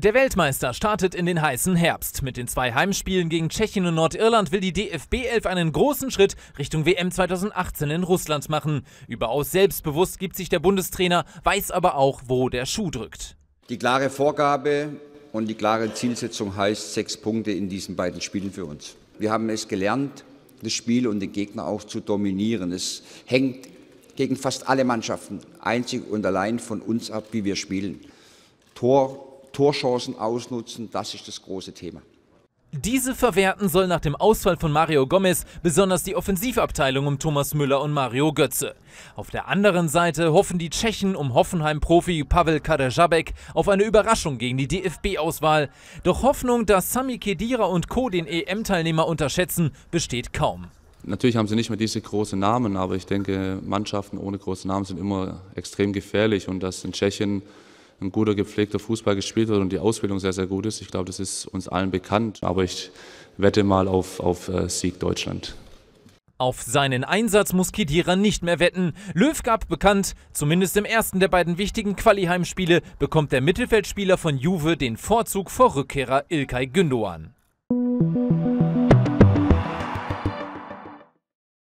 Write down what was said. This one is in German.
Der Weltmeister startet in den heißen Herbst. Mit den zwei Heimspielen gegen Tschechien und Nordirland will die DFB 11 einen großen Schritt Richtung WM 2018 in Russland machen. Überaus selbstbewusst gibt sich der Bundestrainer, weiß aber auch, wo der Schuh drückt. Die klare Vorgabe und die klare Zielsetzung heißt sechs Punkte in diesen beiden Spielen für uns. Wir haben es gelernt, das Spiel und den Gegner auch zu dominieren. Es hängt gegen fast alle Mannschaften einzig und allein von uns ab, wie wir spielen. Tor Torchancen ausnutzen, das ist das große Thema. Diese verwerten soll nach dem Ausfall von Mario Gomez besonders die Offensivabteilung um Thomas Müller und Mario Götze. Auf der anderen Seite hoffen die Tschechen um Hoffenheim-Profi Pavel Kaderzabek auf eine Überraschung gegen die DFB-Auswahl. Doch Hoffnung, dass Sami Kedira und Co. den EM-Teilnehmer unterschätzen, besteht kaum. Natürlich haben sie nicht mehr diese großen Namen, aber ich denke, Mannschaften ohne große Namen sind immer extrem gefährlich und das in Tschechien ein guter, gepflegter Fußball gespielt wird und die Ausbildung sehr, sehr gut ist. Ich glaube, das ist uns allen bekannt. Aber ich wette mal auf, auf äh, Sieg Deutschland. Auf seinen Einsatz muss Kedira nicht mehr wetten. Löw gab bekannt, zumindest im ersten der beiden wichtigen Quali-Heimspiele bekommt der Mittelfeldspieler von Juve den Vorzug vor Rückkehrer Ilkay Gündoğan.